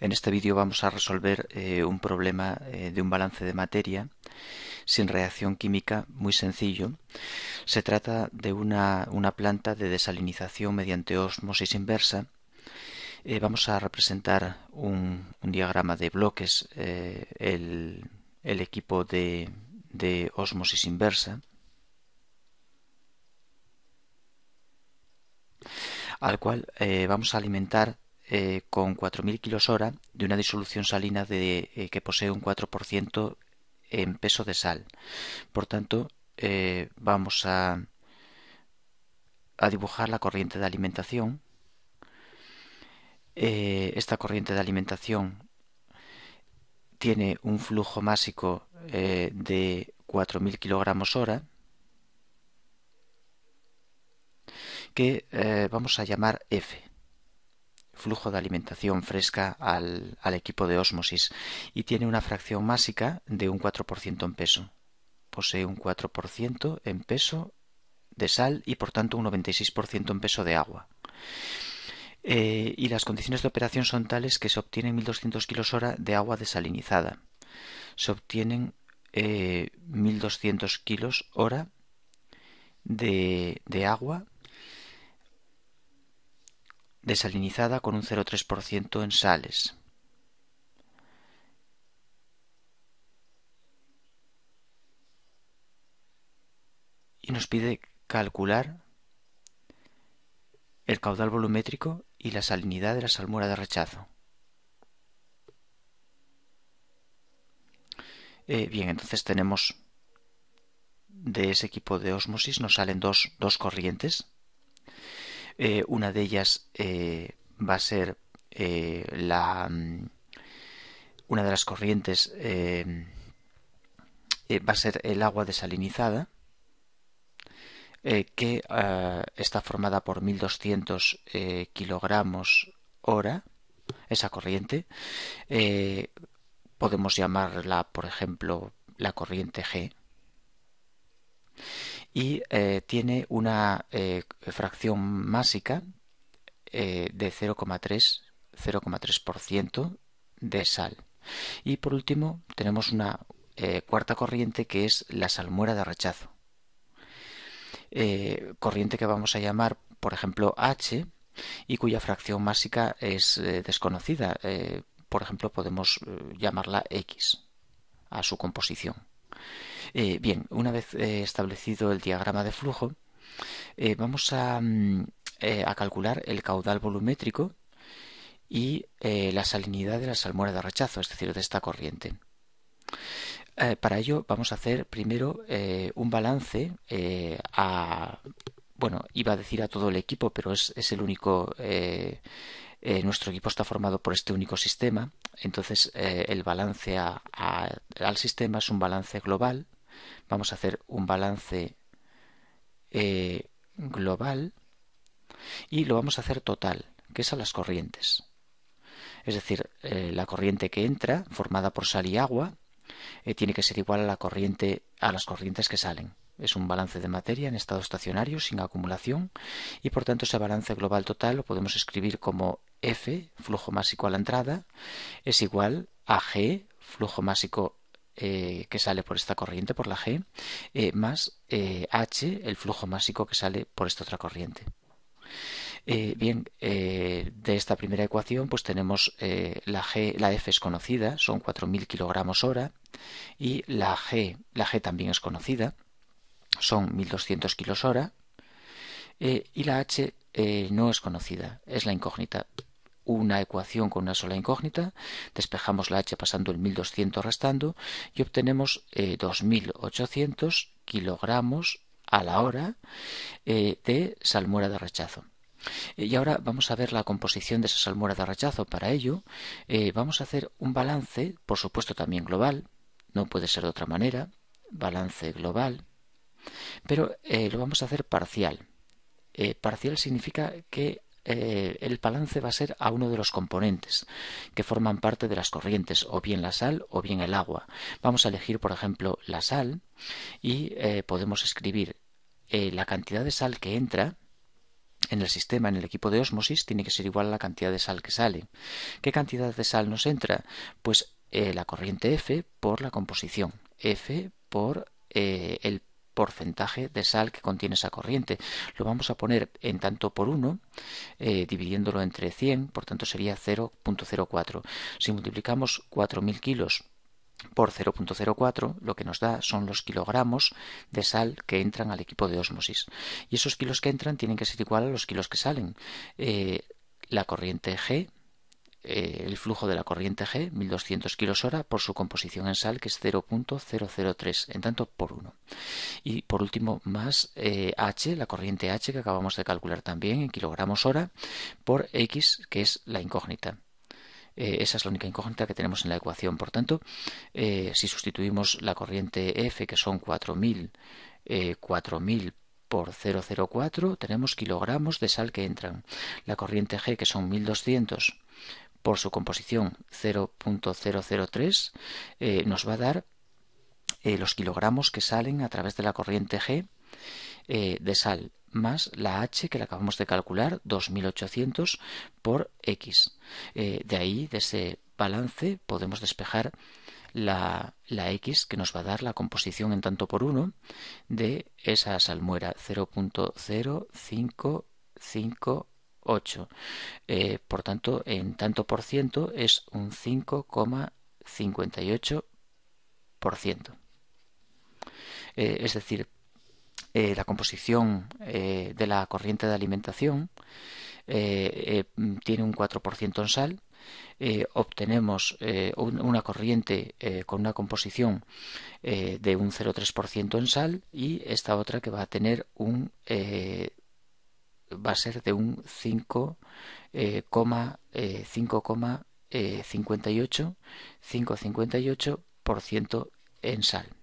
En este vídeo vamos a resolver eh, un problema eh, de un balance de materia sin reacción química muy sencillo. Se trata de una, planta de desalinización mediante osmosis inversa. Eh, vamos a representar un, diagrama de bloques, el, equipo de, de osmosis inversa. al cual vamos a alimentar eh, con 4.000 kilos hora de una disolución salina de, eh, que posee un 4% en peso de sal. Por tanto, eh, vamos a, a dibujar la corriente de alimentación. esta corriente de alimentación tiene un flujo másico de 4.000 kilogramos hora que vamos a llamar F flujo de alimentación fresca al, equipo de ósmosis y tiene una fracción másica de un 4% en peso. Posee un 4% en peso de sal y por tanto un 96% en peso de agua. Eh, y las condiciones de operación son tales que se obtienen 1.200 kilos hora de agua desalinizada. Se obtienen 1.200 eh, kilos hora de, de agua desalinizada con un 0,3% en sales. Y nos pide calcular el caudal volumétrico y la salinidad de la salmuera de rechazo. Eh, bien, entonces tenemos de ese equipo de ósmosis nos salen dos corrientes eh, una de ellas eh, va a ser eh, la, mm, una de las corrientes va a ser el agua desalinizada, que está formada por 1200 kilogramos hora, esa corriente. podemos llamarla, por ejemplo, la corriente G y eh, tiene una eh, fracción másica eh, de 0,3% de sal. Y por último tenemos una cuarta corriente que es la salmuera de rechazo. corriente que vamos a llamar, por ejemplo, H y cuya fracción másica es desconocida. por ejemplo, podemos llamarla X a su composición. Eh, bien, una vez eh, establecido el diagrama de flujo, eh, vamos mm, a, calcular el caudal volumétrico y la salinidad de la salmuera de rechazo, es decir, de esta corriente. para ello vamos a hacer primero un balance a... Bueno, iba a decir a todo el equipo, pero es, es el único eh, nuestro equipo está formado por este único sistema, entonces eh, el balance al sistema es un balance global. Vamos a hacer un balance eh, global y lo vamos a hacer total, que es a las corrientes. Es decir, la corriente que entra, formada por sal y agua, tiene que ser igual a la corriente, a las corrientes que salen es un balance de materia en estado estacionario sin acumulación y por tanto ese balance global total lo podemos escribir como F, flujo másico a la entrada, es igual a G, flujo másico eh, que sale por esta corriente, por la G, eh, más eh, H, el flujo másico que sale por esta otra corriente. bien, de esta primera ecuación, pues tenemos la G, la F es conocida, son 4.000 kilogramos hora, y la G, la G también es conocida, son 1.200 kilos hora, y la H no es conocida, es la incógnita una ecuación con una sola incógnita, despejamos la h pasando el 1200 restando y obtenemos 2800 eh, kilogramos a la hora eh, de salmuera de rechazo. Eh, y ahora vamos a ver la composición de esa salmuera de rechazo. Para ello, vamos a hacer un balance, por supuesto también global, no puede ser de otra manera, balance global, pero lo vamos a hacer parcial. parcial significa que eh, el balance va a ser a uno de los componentes que forman parte de las corrientes, o bien la sal o bien el agua. Vamos a elegir, por ejemplo, la sal y eh, podemos escribir eh, la cantidad de sal que entra en el sistema, en el equipo de ósmosis, tiene que ser igual a la cantidad de sal que sale. ¿Qué cantidad de sal nos entra? Pues la corriente F por la composición, F por el porcentaje de sal que contiene esa corriente. Lo vamos a poner en tanto por 1, eh, dividiéndolo entre 100, por tanto sería 0.04. Si multiplicamos 4.000 kilos por 0.04, lo que nos da son los kilogramos de sal que entran al equipo de osmosis. Y esos kilos que entran tienen que ser igual a los kilos que salen. Eh, la corriente G eh, el flujo de la corriente G, 1200 hora, por su composición en sal, que es 0.003, en tanto por 1. Y por último, más eh, H, la corriente H que acabamos de calcular también en kilogramos hora, por X, que es la incógnita. Eh, esa es la única incógnita que tenemos en la ecuación. Por tanto, si sustituimos la corriente F, que son 4000, 4000 por 004 tenemos kilogramos de sal que entran. La corriente G, que son 1200 por su composición 0.003 eh, nos va a dar eh, los kilogramos que salen a través de la corriente G eh, de sal más la H que la acabamos de calcular 2800 por X. de ahí, de ese balance, podemos despejar la, la, X que nos va a dar la composición en tanto por 1 de esa salmuera 0.055 8. Eh, por tanto, en tanto por ciento es un 5,58%. Eh, es decir, eh, la composición de la corriente de alimentación tiene un 4% en sal. obtenemos una corriente con una composición de un 0,3% en sal y esta otra que va a tener un va a ser de un 5, eh, coma, eh, 5, eh, 58, 5,58% en sal.